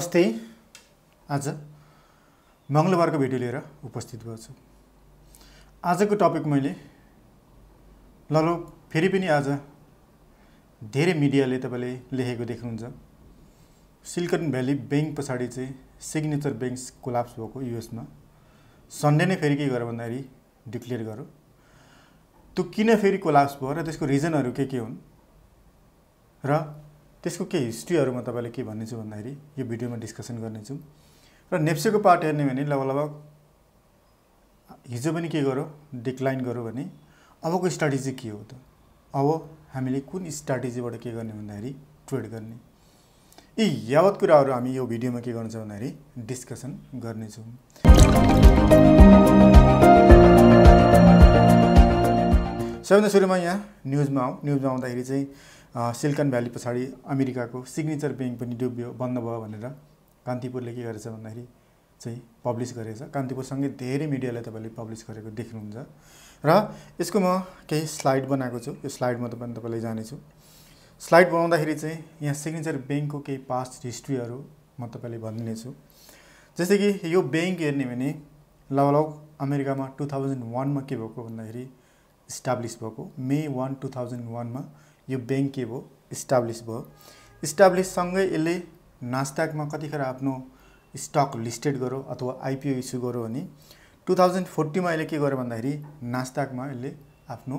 नमस्ते आज मङ्गलबारको भिडियो लिएर उपस्थित भएछु आजको टपिक मैले ल फेरि पनि आज धेरै मिडियाले तपाईँले लेखेको देख्नुहुन्छ सिल्कन भ्याली ब्याङ्क पछाडि चाहिँ सिग्नेचर ब्याङ्क कोलाप्स भएको युएसमा सन्डे नै फेरि के गर भन्दाखेरि डिक्लेयर गर त्यो किन फेरि कोलाप्स भयो र त्यसको रिजनहरू के के हुन् र त्यसको केही म तपाईँलाई के भन्नेछु भन्दाखेरि यो भिडियोमा डिस्कसन गर्नेछौँ र नेप्सेको पार्ट हेर्ने भने लगभग लगभग हिजो पनि के गर्यो डिक्लाइन गर्यो भने अबको स्ट्राटेजी के हो त अब हामीले कुन स्ट्राटेजीबाट के गर्ने भन्दाखेरि ट्रेड गर्ने यी यावत कुराहरू हामी यो भिडियोमा के गर्छौँ भन्दाखेरि डिस्कसन गर्नेछौँ सबैभन्दा सुरुमा यहाँ न्युजमा आउँ न्युजमा आउँदाखेरि चाहिँ सिल्कन भ्याली पछाडि अमेरिकाको सिग्नेचर ब्याङ्क पनि डुब्यो बन्द भयो भनेर कान्तिपुरले के गरेछ भन्दाखेरि चाहिँ पब्लिस गरेको छ कान्तिपुरसँगै धेरै मिडियाले तपाईँले पब्लिस गरेको देख्नुहुन्छ र यसको म केही स्लाइड बनाएको छु यो स्लाइडमा तपाईँ तपाईँलाई जानेछु स्लाइड बनाउँदाखेरि चाहिँ यहाँ सिग्नेचर ब्याङ्कको केही पास्ट हिस्ट्रीहरू म तपाईँले भनिदिनेछु जस्तै कि यो ब्याङ्क हेर्ने भने लगभग अमेरिकामा टु थाउजन्ड वानमा के भएको भन्दाखेरि इस्टाब्लिस भएको मे वान टु थाउजन्ड वानमा यो ब्याङ्क के भयो इस्टाब्लिस भयो इस्टाब्लिससँगै यसले नास्ट्याकमा कतिखेर आफ्नो स्टक लिस्टेड गर्यो अथवा आइपिओ इस्यु गर्यो भने टु थाउजन्ड फोर्टीमा यसले के गर्यो भन्दाखेरि नास्ताकमा यसले आफ्नो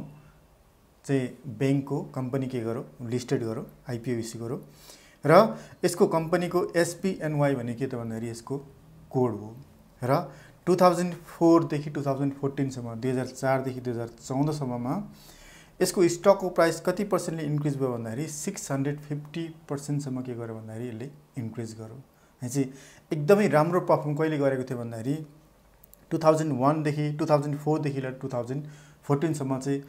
चाहिँ ब्याङ्कको कम्पनी के गर्यो लिस्टेड गर्यो आइपिओ इस्यु गर्यो र यसको कम्पनीको एसपिएनवाई भने के त भन्दाखेरि यसको कोड हो र टु थाउजन्ड फोरदेखि टु थाउजन्ड फोर्टिनसम्म दुई हजार चारदेखि दुई हजार चौधसम्ममा यसको स्टकको प्राइस कति पर्सेन्टले इन्क्रिज भयो भन्दाखेरि सिक्स हन्ड्रेड फिफ्टी पर्सेन्टसम्म के गर्यो भन्दाखेरि यसले इन्क्रिज गर्यो है चाहिँ एकदमै राम्रो पर्फर्म कहिले गरेको थियो भन्दाखेरि टु थाउजन्ड वानदेखि टु थाउजन्ड फोरदेखि लिएर टु थाउजन्ड फोर्टिनसम्म चाहिँ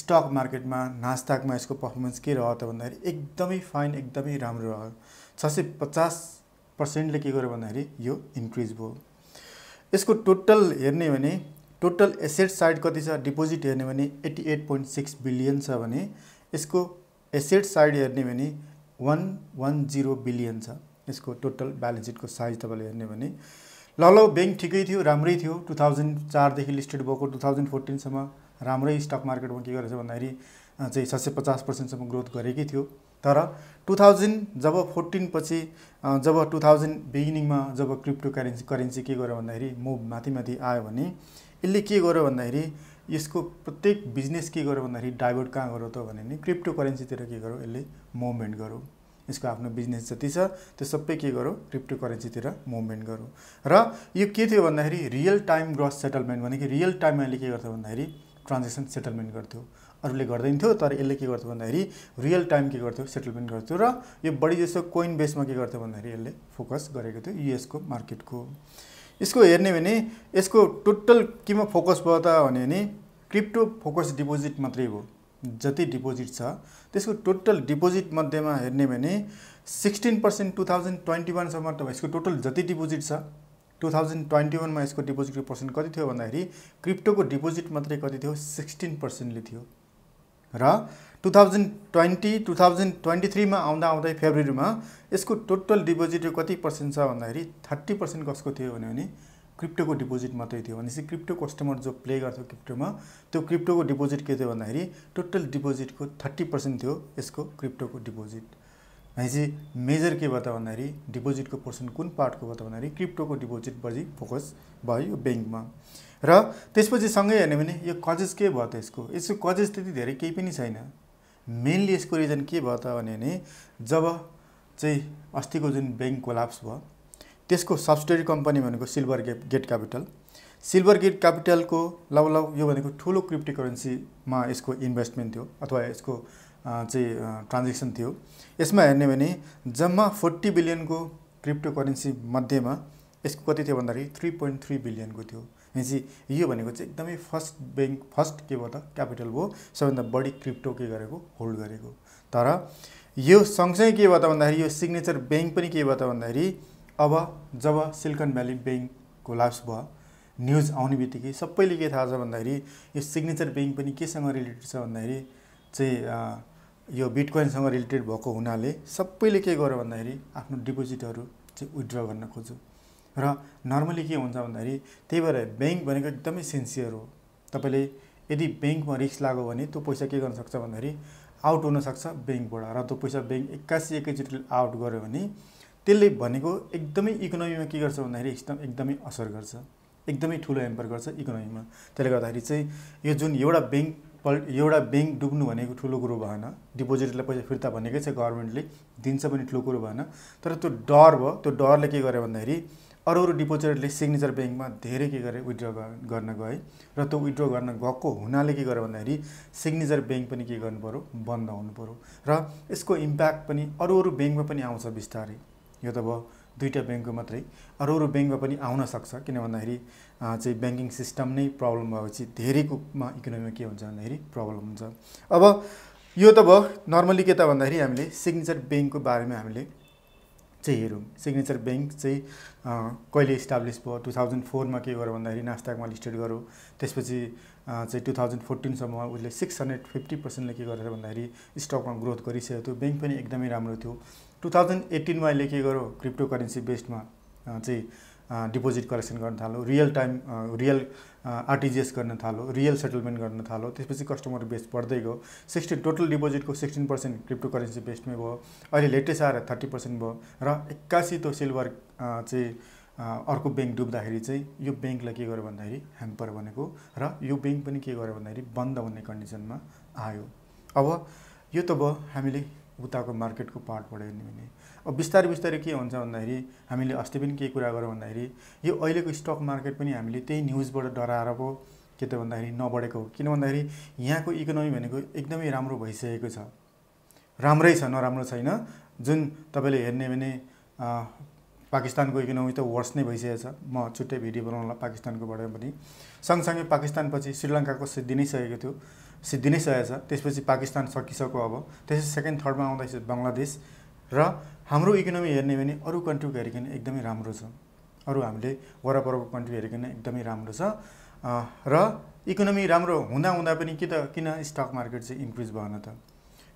स्टक मार्केटमा नास्ताकमा यसको पर्फर्मेन्स के रह्यो त भन्दाखेरि एकदमै फाइन एकदमै राम्रो रह्यो छ सय पचास पर्सेन्टले के गर्यो भन्दाखेरि यो इन्क्रिज भयो यसको टोटल हेर्ने भने टोटल एसेट साइड कति छ डिपोजिट हेर्ने भने eighty eight point six billion छ भने यसको एसेट साइड हेर्ने भने वान वान जिरो बिलियन छ यसको टोटल ब्यालेन्स सिटको साइज तपाईँले हेर्ने भने ल ल ब्याङ्क ठिकै थियो राम्रै थियो टु थाउजन्ड चारदेखि लिस्टेड भएको टु थाउजन्ड फोर्टिनसम्म राम्रै स्टक मार्केटमा के गरेछ भन्दाखेरि चाहिँ छ सय पचास पर्सेन्टसम्म ग्रोथ गरेकै थियो तर टु थाउजन्ड जब फोर्टिन पछि जब टु थाउजन्ड बिगिनिङमा जब क्रिप्टो करेन्सी करेन्सी के गर्यो भन्दाखेरि मुभ माथि माथि आयो भने यसले के गर्यो भन्दाखेरि यसको प्रत्येक बिजनेस के गर्यो भन्दाखेरि डाइभर्ट कहाँ गर्यो त भने भने क्रिप्टो करेन्सीतिर के गर्यो यसले मुभमेन्ट गरौँ यसको आफ्नो बिजनेस जति छ त्यो सबै के गरौँ क्रिप्टो करेन्सीतिर मुभमेन्ट गरौँ र यो के थियो भन्दाखेरि रियल टाइम ग्रस सेटलमेन्ट भनेको रियल टाइममा यसले के गर्थ्यो भन्दाखेरि ट्रान्जेक्सन सेटलमेन्ट गर्थ्यो अरूले गर्दैन थियो तर यसले के गर्थ्यो भन्दाखेरि रियल टाइम के गर्थ्यो सेटलमेन्ट गर्थ्यो र यो बढी जसो कोइन बेसमा के गर्थ्यो भन्दाखेरि यसले फोकस गरेको थियो युएसको मार्केटको यसको हेर्ने भने यसको टोटल केमा फोकस भयो त भने भने क्रिप्टो फोकस डिपोजिट मात्रै हो जति डिपोजिट छ त्यसको टोटल डिपोजिट मध्येमा हेर्ने भने sixteen percent two thousand twenty वानसम्म त यसको टोटल जति डिपोजिट छ टु थाउजन्ड ट्वेन्टी वानमा यसको डिपोजिटको पर्सेन्ट कति थियो भन्दाखेरि क्रिप्टोको डिपोजिट मात्रै कति थियो सिक्सटिन पर्सेन्टले थियो र two thousand twenty two thousand twenty थ्रीमा आउँदा आउँदै फेब्रुअरीमा यसको टोटल डिपोजिट कति पर्सेन्ट छ भन्दाखेरि थर्टी पर्सेन्ट कसको थियो भन्यो भने क्रिप्टोको डिपोजिट मात्रै थियो भनेपछि क्रिप्टो कस्टमर जो प्ले गर्थ्यो क्रिप्टोमा त्यो क्रिप्टोको डिपोजिट के थियो भन्दाखेरि टोटल डिपोजिटको थर्टी पर्सेन्ट थियो यसको क्रिप्टोको डिपोजिट भनेपछि मेजर के भयो त भन्दाखेरि डिपोजिटको पोर्सन कुन पार्टको भयो त भन्दाखेरि क्रिप्टोको डिपोजिट बढी फोकस भयो यो ब्याङ्कमा र त्यसपछि सँगै हेर्ने भने यो कजेस के भयो त यसको यसको कजेस त्यति धेरै केही पनि छैन मेनली यसको रिजन के भयो त भने नि जब चाहिँ अस्तिको जुन ब्याङ्क कोलाप्स भयो त्यसको सब्सिडरी कम्पनी भनेको Silver Gate gate capital Silver Gate क्यापिटलको लग लग यो भनेको ठुलो क्रिप्टो करेन्सीमा यसको इन्भेस्टमेन्ट थियो अथवा यसको चाहिँ ट्रान्जेक्सन थियो यसमा हेर्ने भने जम्मा फोर्टी बिलियनको क्रिप्टो करेन्सी मध्येमा यसको कति थियो भन्दाखेरि थ्री पोइन्ट थ्री बिलियनको थियो भनेपछि यो भनेको चाहिँ एकदमै फर्स्ट ब्याङ्क फर्स्ट के भयो त क्यापिटल भयो सबैभन्दा बढी क्रिप्टो के गरेको होल्ड गरेको तर यो सँगसँगै के भयो त भन्दाखेरि यो सिग्नेचर ब्याङ्क पनि के भयो त भन्दाखेरि अब जब सिलिकन भ्याली ब्याङ्कको लास भयो न्युज आउने बित्तिकै सबैले के थाहा छ भन्दाखेरि यो सिग्नेचर ब्याङ्क पनि केसँग रिलेटेड छ भन्दाखेरि चाहिँ यो बिटकोइनसँग रिलेटेड भएको हुनाले सबैले के गर्यो भन्दाखेरि आफ्नो डिपोजिटहरू चाहिँ विथड्र गर्न खोज्यो र नर्मली के हुन्छ भन्दाखेरि त्यही भएर ब्याङ्क भनेको एकदमै सिन्सियर हो तपाईँले यदि ब्याङ्कमा रिस्क लाग्यो भने त्यो पैसा के गर्न सक्छ भन्दाखेरि आउट हुनसक्छ ब्याङ्कबाट र त्यो पैसा ब्याङ्क एक्कासी एकैचोटि आउट गर्यो भने त्यसले भनेको एकदमै इकोनोमीमा के गर्छ भन्दाखेरि एकदम एकदमै असर गर्छ एकदमै ठुलो एम्पर गर्छ इकोनोमीमा त्यसले गर्दाखेरि चाहिँ यो जुन एउटा ब्याङ्क पल्ट एउटा ब्याङ्क डुब्नु भनेको ठुलो कुरो भएन डिपोजिटलाई पैसा फिर्ता भनेकै छ गभर्मेन्टले दिन्छ पनि ठुलो कुरो भएन तर त्यो डर भयो त्यो डरले के गर्यो भन्दाखेरि अरू अरू डिपोजिटरले सिग्नेचर ब्याङ्कमा धेरै के गरे विथड्र गर्न गए र त्यो विथड्र गर्न गएको हुनाले के गर्यो भन्दाखेरि सिग्नेचर ब्याङ्क पनि के गर्नु पऱ्यो बन्द हुनु पऱ्यो र यसको इम्प्याक्ट पनि अरू अरू ब्याङ्कमा पनि आउँछ बिस्तारै यो त भयो दुईवटा ब्याङ्कको मात्रै अरू अरू ब्याङ्कमा पनि आउन सक्छ किन भन्दाखेरि चाहिँ ब्याङ्किङ सिस्टम नै प्रब्लम भएपछि धेरैकोमा इकोनोमीमा के हुन्छ भन्दाखेरि प्रब्लम हुन्छ अब यो त भयो नर्मली के त भन्दाखेरि हामीले सिग्नेचर ब्याङ्कको बारेमा हामीले चाहिँ हेरौँ सिग्नेचर ब्याङ्क चाहिँ कहिले इस्टाब्लिस भयो टु थाउजन्ड फोरमा के गरौँ भन्दाखेरि नास्ताकमा लिस्टेड गरौँ त्यसपछि चाहिँ टु थाउजन्ड फोर्टिनसम्म उसले सिक्स हन्ड्रेड फिफ्टी पर्सेन्टले के गरेर भन्दाखेरि स्टकमा ग्रोथ गरिसकेको थियो ब्याङ्क पनि एकदमै राम्रो थियो टु थाउजन्ड एट्टिनमा अहिले के गरौँ क्रिप्टो करेन्सी बेस्डमा चाहिँ डिपोजिट कलेक्सन गर्न थाल्यो रियल टाइम रियल आरटिजिएस गर्न थाल्यो रियल सेटलमेन्ट गर्न थालो त्यसपछि कस्टमर बेस बढ्दै गयो सिक्सटिन टोटल डिपोजिटको सिक्सटिन पर्सेन्ट क्रिप्टो करेन्सी बेस्टमै भयो अहिले लेटेस्ट आएर थर्टी पर्सेन्ट भयो र एक्कासी त सिल्भर चाहिँ अर्को ब्याङ्क डुब्दाखेरि चाहिँ यो ब्याङ्कलाई के गर्यो भन्दाखेरि ह्याम्पर भनेको र यो ब्याङ्क पनि के गर्यो भन्दाखेरि बन्द हुने कन्डिसनमा आयो अब यो त भयो हामीले उताको मार्केटको पार्टबाट हेर्ने भने अब बिस्तारै बिस्तारै के हुन्छ भन्दाखेरि हामीले अस्ति पनि केही कुरा गऱ्यौँ भन्दाखेरि यो अहिलेको स्टक मार्केट पनि हामीले त्यही न्युजबाट डराएर पो के त भन्दाखेरि नबढेको हो किन भन्दाखेरि यहाँको इकोनोमी भनेको एकदमै राम्रो भइसकेको छ राम्रै छ नराम्रो छैन जुन तपाईँले हेर्ने भने पाकिस्तानको इकोनोमी त वर्स नै भइसकेको छ म छुट्टै भिडियो बनाउनलाई पाकिस्तानकोबाट पनि सँगसँगै पाकिस्तानपछि श्रीलङ्काको सिद्धि नै सकेको थियो सिद्धि नै सकेको छ त्यसपछि पाकिस्तान सकिसक्यो अब त्यसपछि सेकेन्ड थर्डमा आउँदैछ बङ्गलादेश र हाम्रो इकोनोमी हेर्ने भने अरू कन्ट्रीको हेरिकन एकदमै राम्रो छ अरू हामीले वरपरको कन्ट्री हेरिकन एकदमै राम्रो छ र इकोनोमी राम्रो हुँदा हुँदा पनि कि त किन स्टक मार्केट चाहिँ इन्क्रिज भएन त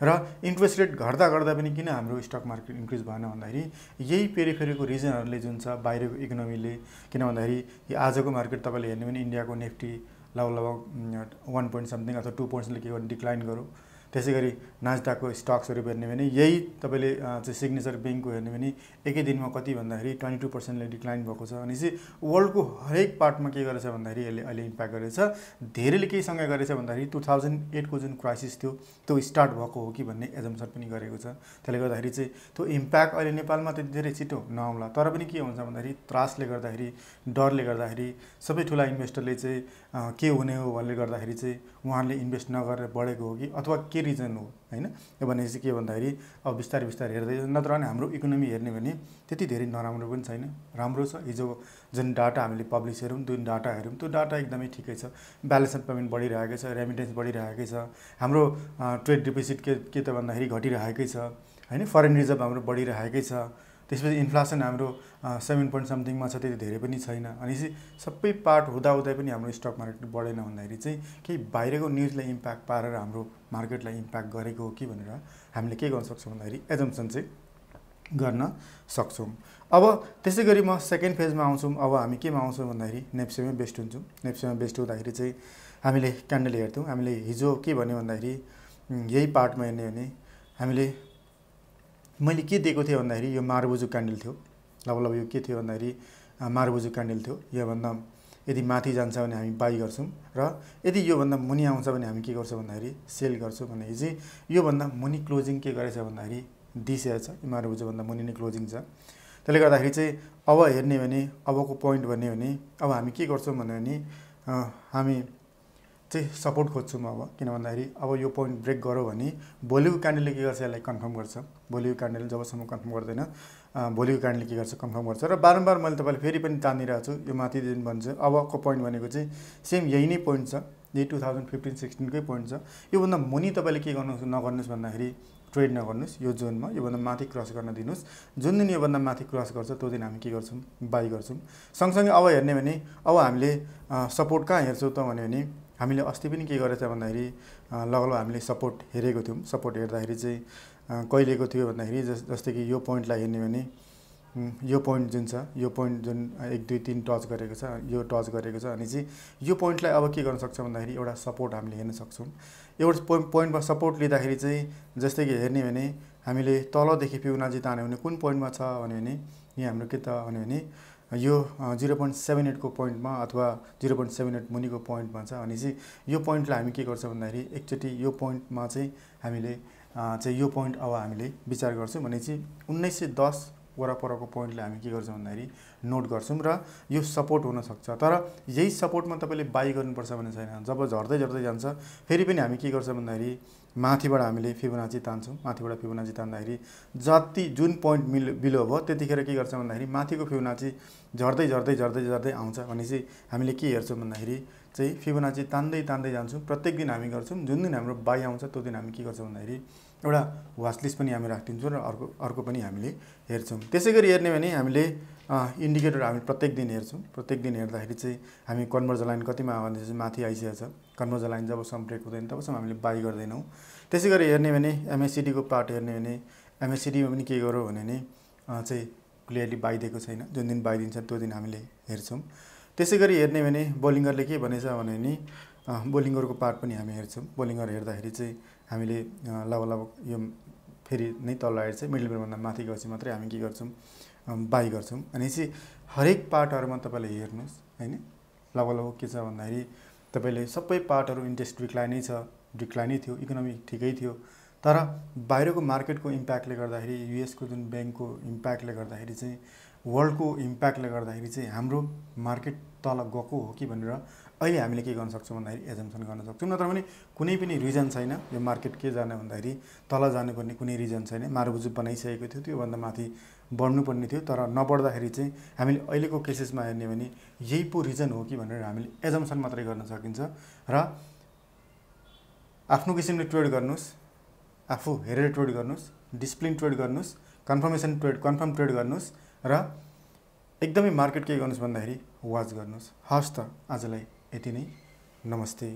र इन्ट्रेस्ट रेट घट्दा घट्दा पनि किन हाम्रो स्टक मार्केट इन्क्रिज भएन भन्दाखेरि यही पेरिफेरीको रिजनहरूले जुन छ बाहिरको इकोनोमीले किन भन्दाखेरि आजको मार्केट तपाईँले हेर्ने भने इन्डियाको नेफ्टी लगभग वान पोइन्ट समथिङ अथवा टु पोइन्ट्सले के गर्नु डिक्लाइन गरौँ त्यसै गरी नाच्दाको स्टक्सहरू हेर्ने भने यही तपाईँले चाहिँ सिग्नेचर ब्याङ्कको हेर्ने भने एकै दिनमा कति भन्दाखेरि ट्वेन्टी टू पर्सेन्टले डिक्लाइन भएको छ चाहिँ वर्ल्डको हरेक पार्टमा के गरेछ भन्दाखेरि यसले अहिले इम्प्याक्ट गरेछ धेरैले केही सँगै गरेछ भन्दाखेरि टु थाउजन्ड एटको जुन क्राइसिस थियो त्यो स्टार्ट भएको हो कि भन्ने एजम्सन पनि गरेको छ त्यसले गर्दाखेरि चाहिँ त्यो इम्प्याक्ट अहिले नेपालमा त्यति धेरै छिटो नआउला तर पनि के हुन्छ भन्दाखेरि त्रासले गर्दाखेरि डरले गर्दाखेरि सबै ठुला इन्भेस्टरले चाहिँ के हुने हो भन्ने गर्दाखेरि चाहिँ उहाँहरूले इन्भेस्ट नगरेर बढेको हो कि अथवा के रिजन हो होइन भनेपछि के भन्दाखेरि अब बिस्तारै बिस्तारै हेर्दै नत्र भने हाम्रो इकोनोमी हेर्ने भने त्यति धेरै नराम्रो पनि छैन राम्रो छ हिजो जुन डाटा हामीले पब्लिस हेऱ्यौँ जुन डाटा हेऱ्यौँ त्यो डाटा एकदमै ठिकै छ ब्यालेन्स अफ पेमेन्ट बढिरहेको छ रेमिटेन्स बढिरहेकै छ हाम्रो ट्रेड डिपोजिट के के त भन्दाखेरि घटिरहेकै छ होइन फरेन रिजर्भ हाम्रो बढिरहेकै छ त्यसपछि इन्फ्लासन हाम्रो सेभेन पोइन्ट समथिङमा छ त्यति धेरै पनि छैन अनि सबै पार्ट हुँदाहुँदै पनि हाम्रो स्टक मार्केट बढेन भन्दाखेरि चाहिँ केही बाहिरको न्युजलाई इम्प्याक्ट पारेर हाम्रो मार्केटलाई इम्प्याक्ट गरेको हो कि भनेर हामीले के गर्न सक्छौँ भन्दाखेरि एजम्सन चाहिँ गर्न सक्छौँ अब त्यसै गरी म सेकेन्ड फेजमा आउँछौँ अब हामी केमा आउँछौँ भन्दाखेरि नेप्सेमै बेस्ट हुन्छौँ नेप्सेमा बेस्ट हुँदाखेरि चाहिँ हामीले क्यान्डल हेर्थ्यौँ हामीले हिजो के भन्यो भन्दाखेरि यही पार्टमा हेर्ने भने हामीले मैले के दिएको थिएँ भन्दाखेरि यो मारबुजु क्यान्डल थियो लगभग यो के थियो भन्दाखेरि मारबुजु क्यान्डल थियो योभन्दा यदि माथि जान्छ भने हामी बाई गर्छौँ र यदि योभन्दा मुनि आउँछ भने हामी के गर्छौँ भन्दाखेरि सेल गर्छौँ भनेपछि चाहिँ योभन्दा मुनि क्लोजिङ के गरेछ भन्दाखेरि दिइसकेको छ मार्बोजुभन्दा मुनि नै क्लोजिङ छ त्यसले गर्दाखेरि चाहिँ अब हेर्ने भने अबको पोइन्ट भन्यो भने अब हामी के गर्छौँ भन्यो भने हामी चाहिँ सपोर्ट खोज्छु म अब किन भन्दाखेरि अब यो पोइन्ट ब्रेक गरौँ भने भोलिको क्यान्डलले के गर्छ यसलाई कन्फर्म गर्छ भोलिको क्यान्डल जबसम्म कन्फर्म गर्दैन भोलिको क्यान्डलले के गर्छ कन्फर्म गर्छ र बारम्बार मैले तपाईँलाई फेरि पनि तानिरहेको छु यो माथि दिन भन्छ अबको पोइन्ट भनेको चाहिँ सेम यही नै पोइन्ट छ यही टु थाउजन्ड फिफ्टिन सिक्सटिनकै पोइन्ट छ योभन्दा मुनि तपाईँले के गर्नु नगर्नुहोस् भन्दाखेरि ट्रेड नगर्नुहोस् यो जोनमा योभन्दा माथि क्रस गर्न दिनुहोस् जुन दिन योभन्दा माथि क्रस गर्छ त्यो दिन हामी के गर्छौँ बाई गर्छौँ सँगसँगै अब हेर्ने भने अब हामीले सपोर्ट कहाँ हेर्छौँ त भन्यो भने हामीले अस्ति पनि के गरेको थियो भन्दाखेरि लगभग हामीले सपोर्ट हेरेको थियौँ सपोर्ट हेर्दाखेरि चाहिँ कहिलेको थियो भन्दाखेरि जस जस्तै कि यो पोइन्टलाई हेर्ने भने यो पोइन्ट जुन छ यो पोइन्ट जुन एक दुई तिन टच गरेको छ यो टच गरेको छ अनि चाहिँ यो पोइन्टलाई अब के गर्न सक्छ भन्दाखेरि एउटा सपोर्ट हामीले हेर्न सक्छौँ एउटा पोइन्ट पोइन्टमा सपोर्ट लिँदाखेरि चाहिँ जस्तै कि हेर्ने भने हामीले तलदेखि पिउनाजी तान्यो भने कुन पोइन्टमा छ भन्यो भने यहाँ हाम्रो के त भन्यो भने यो जिरो पोइन्ट सेभेन एटको पोइन्टमा अथवा जिरो पोइन्ट सेभेन एट मुनिको पोइन्टमा छ भने चाहिँ यो पोइन्टलाई हामी के गर्छ भन्दाखेरि एकचोटि यो पोइन्टमा चाहिँ हामीले चाहिँ यो पोइन्ट अब हामीले विचार गर्छौँ भने चाहिँ उन्नाइस सय दस वरपरको पोइन्टलाई हामी के गर्छौँ भन्दाखेरि नोट गर्छौँ र यो सपोर्ट हुनसक्छ तर यही सपोर्टमा तपाईँले बाई गर्नुपर्छ भन्ने छैन जब झर्दै झर्दै जान्छ फेरि पनि हामी के गर्छौँ भन्दाखेरि माथिबाट हामीले फिबोनाची तान्छौँ माथिबाट फिबोनाची तान्दाखेरि जति जुन पोइन्ट मिलो बिलो भयो त्यतिखेर के गर्छौँ भन्दाखेरि माथिको फिबोनाची झर्दै झर्दै झर्दै झर्दै आउँछ भनेपछि हामीले के हेर्छौँ भन्दाखेरि चाहिँ फिबोनाची तान्दै तान्दै जान्छौँ प्रत्येक दिन हामी गर्छौँ जुन दिन हाम्रो बाई आउँछ त्यो दिन हामी के गर्छौँ भन्दाखेरि एउटा वाचलिस्ट पनि हामी राखिदिन्छौँ र अर्को अर्को पनि हामीले हेर्छौँ त्यसै गरी हेर्ने भने हामीले इन्डिकेटर हामी प्रत्येक दिन हेर्छौँ प्रत्येक दिन हेर्दाखेरि चाहिँ हामी कन्भर्ज लाइन कतिमा हो चाहिँ माथि आइसकेको छ कन्भर्ज लाइन जबसम्म ब्रेक हुँदैन तबसम्म हामीले बाई गर्दैनौँ त्यसै गरी हेर्ने भने एमएससिडीको पार्ट हेर्ने भने एमएससिडीमा पनि के गरौँ भने नि चाहिँ क्लियरली बाइदिएको छैन जुन दिन बाइदिन्छ त्यो दिन हामीले हेर्छौँ त्यसै गरी हेर्ने भने बोलिङ्गरले के भनेछ भने नि बोलिङहरूको पार्ट पनि हामी हेर्छौँ बोलिङहरू हेर्दाखेरि चाहिँ हामीले लगभग लाभ यो फेरि नै तल चाहिँ मिडल ब्रेकभन्दा माथि गएपछि मात्रै हामी के गर्छौँ बाई गर्छौँ चाहिँ हरेक पार्टहरूमा तपाईँले हेर्नुहोस् होइन लगभग लाभ के छ भन्दाखेरि तपाईँले सबै पार्टहरू इन्ट्रेस्ट नै छ डिक्लाइनै थियो इकोनोमी ठिकै थियो तर बाहिरको मार्केटको इम्प्याक्टले गर्दाखेरि युएसको जुन ब्याङ्कको इम्प्याक्टले गर्दाखेरि चाहिँ वर्ल्डको इम्प्याक्टले गर्दाखेरि चाहिँ हाम्रो मार्केट तल गएको हो कि भनेर अहिले हामीले के गर्न सक्छौँ भन्दाखेरि एजम्सन गर्न सक्छौँ नत्र भने कुनै पनि रिजन छैन यो मार्केट के जाने भन्दाखेरि तल जानुपर्ने कुनै रिजन छैन मारुबुजु बनाइसकेको थियो त्योभन्दा माथि बढ्नुपर्ने थियो तर नबढ्दाखेरि चाहिँ हामीले अहिलेको केसेसमा हेर्ने भने यही पो रिजन हो कि भनेर हामीले एजम्सन मात्रै गर्न सकिन्छ र आफ्नो किसिमले ट्रेड गर्नुहोस् आफू हेरेर ट्रेड गर्नुहोस् डिसिप्लिन ट्रेड गर्नुहोस् कन्फर्मेसन ट्रेड कन्फर्म ट्रेड गर्नुहोस् र एकदमै मार्केट के गर्नुहोस् भन्दाखेरि वाच गर्नुहोस् हस् त आजलाई ये नमस्ते